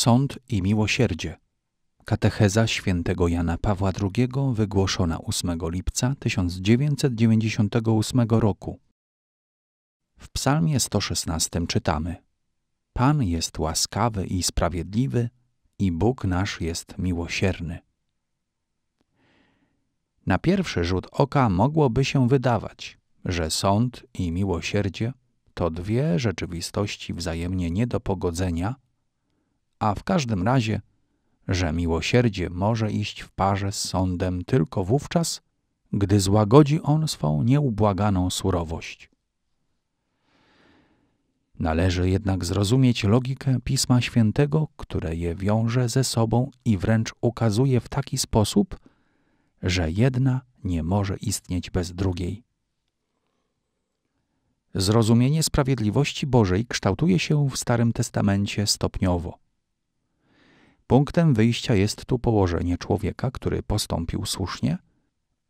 Sąd i miłosierdzie. Katecheza świętego Jana Pawła II wygłoszona 8 lipca 1998 roku. W psalmie 116 czytamy Pan jest łaskawy i sprawiedliwy i Bóg nasz jest miłosierny. Na pierwszy rzut oka mogłoby się wydawać, że sąd i miłosierdzie to dwie rzeczywistości wzajemnie nie do pogodzenia – a w każdym razie, że miłosierdzie może iść w parze z sądem tylko wówczas, gdy złagodzi on swą nieubłaganą surowość. Należy jednak zrozumieć logikę Pisma Świętego, które je wiąże ze sobą i wręcz ukazuje w taki sposób, że jedna nie może istnieć bez drugiej. Zrozumienie sprawiedliwości Bożej kształtuje się w Starym Testamencie stopniowo. Punktem wyjścia jest tu położenie człowieka, który postąpił słusznie,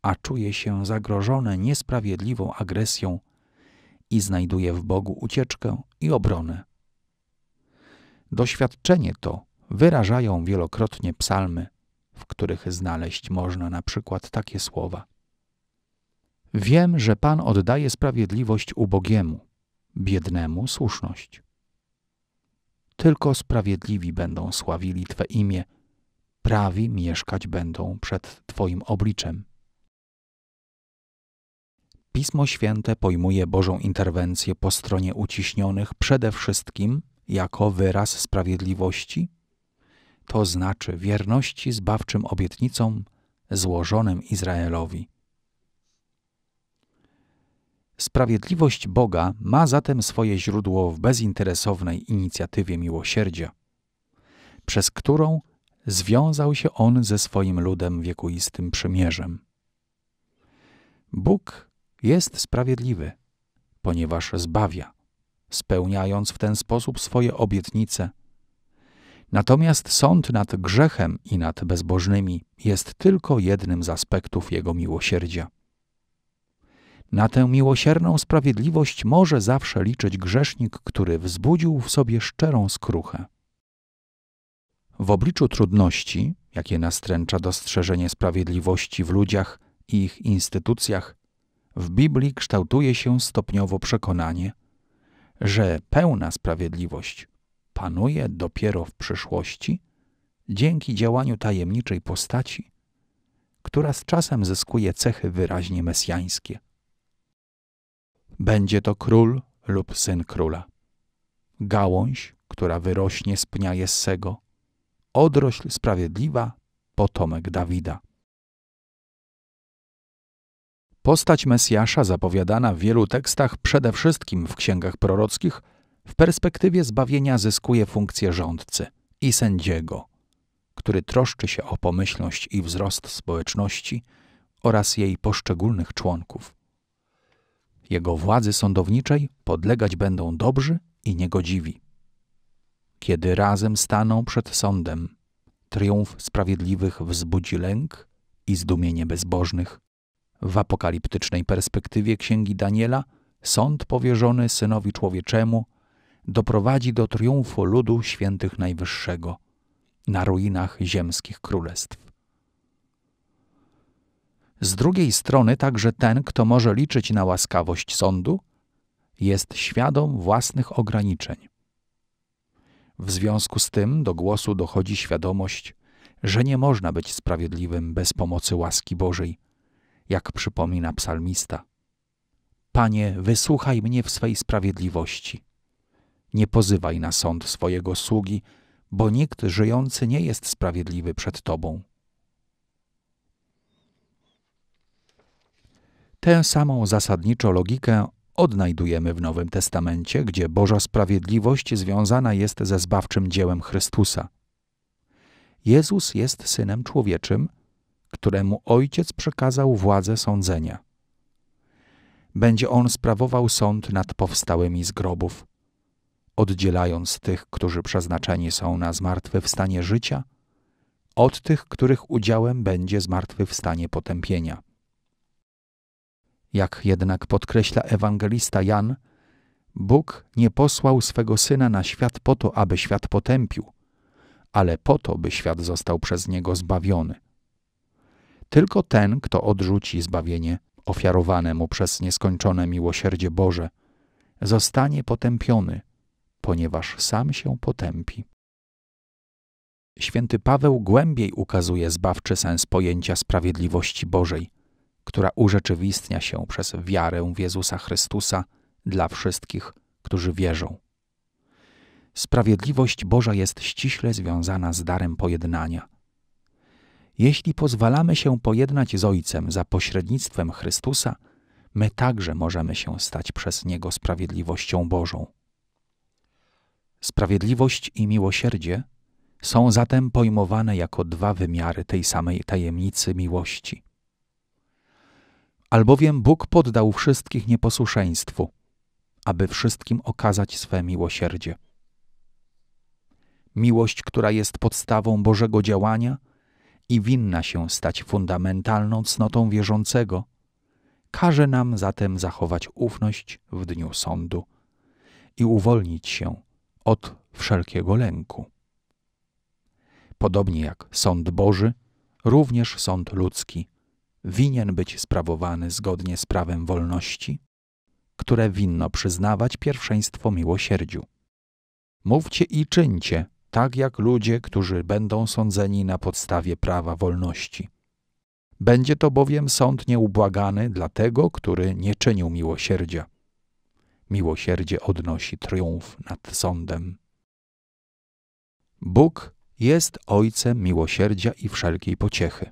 a czuje się zagrożony niesprawiedliwą agresją i znajduje w Bogu ucieczkę i obronę. Doświadczenie to wyrażają wielokrotnie psalmy, w których znaleźć można na przykład takie słowa. Wiem, że Pan oddaje sprawiedliwość ubogiemu, biednemu słuszność. Tylko sprawiedliwi będą sławili Twe imię, prawi mieszkać będą przed Twoim obliczem. Pismo Święte pojmuje Bożą interwencję po stronie uciśnionych przede wszystkim jako wyraz sprawiedliwości, to znaczy wierności zbawczym obietnicom złożonym Izraelowi. Sprawiedliwość Boga ma zatem swoje źródło w bezinteresownej inicjatywie miłosierdzia, przez którą związał się on ze swoim ludem wiekuistym przymierzem. Bóg jest sprawiedliwy, ponieważ zbawia, spełniając w ten sposób swoje obietnice. Natomiast sąd nad grzechem i nad bezbożnymi jest tylko jednym z aspektów jego miłosierdzia. Na tę miłosierną sprawiedliwość może zawsze liczyć grzesznik, który wzbudził w sobie szczerą skruchę. W obliczu trudności, jakie nastręcza dostrzeżenie sprawiedliwości w ludziach i ich instytucjach, w Biblii kształtuje się stopniowo przekonanie, że pełna sprawiedliwość panuje dopiero w przyszłości dzięki działaniu tajemniczej postaci, która z czasem zyskuje cechy wyraźnie mesjańskie będzie to król lub syn króla. Gałąź, która wyrośnie z pnia Jessego, odrośl sprawiedliwa, potomek Dawida. Postać Mesjasza zapowiadana w wielu tekstach, przede wszystkim w księgach prorockich, w perspektywie zbawienia zyskuje funkcję rządcy i sędziego, który troszczy się o pomyślność i wzrost społeczności oraz jej poszczególnych członków. Jego władzy sądowniczej podlegać będą dobrzy i niegodziwi. Kiedy razem staną przed sądem, triumf sprawiedliwych wzbudzi lęk i zdumienie bezbożnych. W apokaliptycznej perspektywie księgi Daniela sąd powierzony synowi człowieczemu doprowadzi do triumfu ludu świętych Najwyższego na ruinach ziemskich królestw. Z drugiej strony także ten, kto może liczyć na łaskawość sądu, jest świadom własnych ograniczeń. W związku z tym do głosu dochodzi świadomość, że nie można być sprawiedliwym bez pomocy łaski Bożej, jak przypomina psalmista. Panie, wysłuchaj mnie w swej sprawiedliwości. Nie pozywaj na sąd swojego sługi, bo nikt żyjący nie jest sprawiedliwy przed Tobą. Tę samą zasadniczo logikę odnajdujemy w Nowym Testamencie, gdzie Boża sprawiedliwość związana jest ze zbawczym dziełem Chrystusa. Jezus jest synem człowieczym, któremu Ojciec przekazał władzę sądzenia. Będzie on sprawował sąd nad powstałymi z grobów, oddzielając tych, którzy przeznaczeni są na zmartwychwstanie życia, od tych, których udziałem będzie zmartwychwstanie potępienia. Jak jednak podkreśla ewangelista Jan, Bóg nie posłał swego syna na świat po to, aby świat potępił, ale po to, by świat został przez niego zbawiony. Tylko ten, kto odrzuci zbawienie ofiarowane mu przez nieskończone miłosierdzie Boże, zostanie potępiony, ponieważ sam się potępi. Święty Paweł głębiej ukazuje zbawczy sens pojęcia sprawiedliwości Bożej – która urzeczywistnia się przez wiarę w Jezusa Chrystusa dla wszystkich, którzy wierzą. Sprawiedliwość Boża jest ściśle związana z darem pojednania. Jeśli pozwalamy się pojednać z Ojcem za pośrednictwem Chrystusa, my także możemy się stać przez Niego sprawiedliwością Bożą. Sprawiedliwość i miłosierdzie są zatem pojmowane jako dwa wymiary tej samej tajemnicy miłości albowiem Bóg poddał wszystkich nieposłuszeństwu, aby wszystkim okazać swe miłosierdzie. Miłość, która jest podstawą Bożego działania i winna się stać fundamentalną cnotą wierzącego, każe nam zatem zachować ufność w dniu sądu i uwolnić się od wszelkiego lęku. Podobnie jak sąd Boży, również sąd ludzki – winien być sprawowany zgodnie z prawem wolności, które winno przyznawać pierwszeństwo miłosierdziu. Mówcie i czyńcie, tak jak ludzie, którzy będą sądzeni na podstawie prawa wolności. Będzie to bowiem sąd nieubłagany dla tego, który nie czynił miłosierdzia. Miłosierdzie odnosi triumf nad sądem. Bóg jest Ojcem miłosierdzia i wszelkiej pociechy.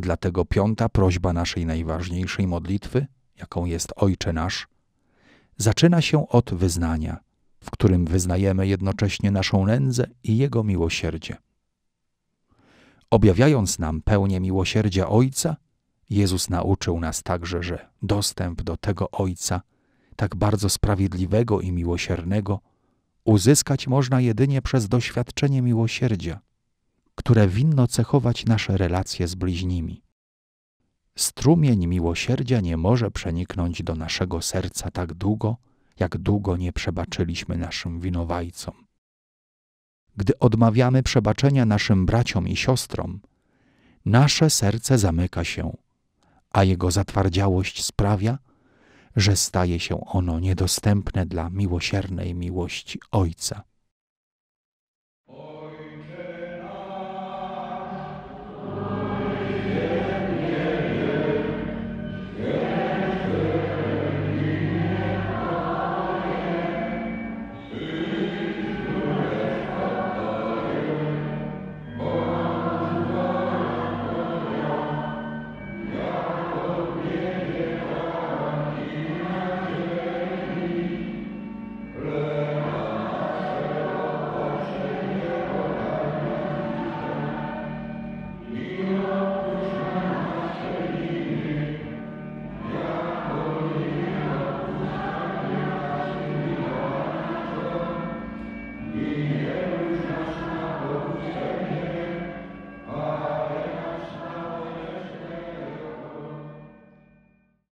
Dlatego piąta prośba naszej najważniejszej modlitwy, jaką jest Ojcze nasz, zaczyna się od wyznania, w którym wyznajemy jednocześnie naszą nędzę i Jego miłosierdzie. Objawiając nam pełnię miłosierdzia Ojca, Jezus nauczył nas także, że dostęp do tego Ojca, tak bardzo sprawiedliwego i miłosiernego, uzyskać można jedynie przez doświadczenie miłosierdzia – które winno cechować nasze relacje z bliźnimi. Strumień miłosierdzia nie może przeniknąć do naszego serca tak długo, jak długo nie przebaczyliśmy naszym winowajcom. Gdy odmawiamy przebaczenia naszym braciom i siostrom, nasze serce zamyka się, a jego zatwardziałość sprawia, że staje się ono niedostępne dla miłosiernej miłości Ojca.